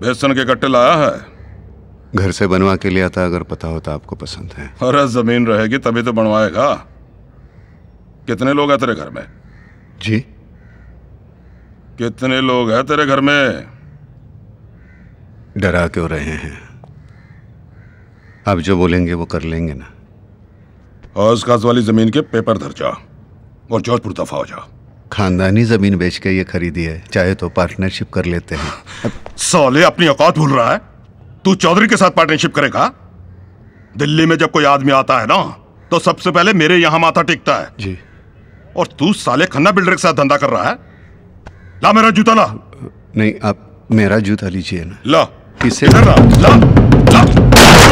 बेसन के कट्टे लाया है घर से बनवा के लिया था अगर पता होता आपको पसंद है अरे जमीन रहेगी तभी तो बनवाएगा कितने लोग हैं तेरे घर में जी कितने लोग हैं तेरे घर में डरा क्यों रहे हैं आप जो बोलेंगे वो कर लेंगे ना हौज खास वाली जमीन के पेपर धर जा और जोधपुर दफा हो जा खानदानी जमीन बेच के ये खरीदी है चाहे तो पार्टनरशिप कर लेते हैं अब... अपनी औकात भूल रहा है तू चौधरी के साथ पार्टनरशिप करेगा दिल्ली में जब कोई आदमी आता है ना तो सबसे पहले मेरे यहाँ माथा टिकता है जी और तू साले खन्ना बिल्डर के साथ धंधा कर रहा है ला मेरा जूता ला नहीं आप मेरा जूता लीजिए ना ला किसे ला ला, ला।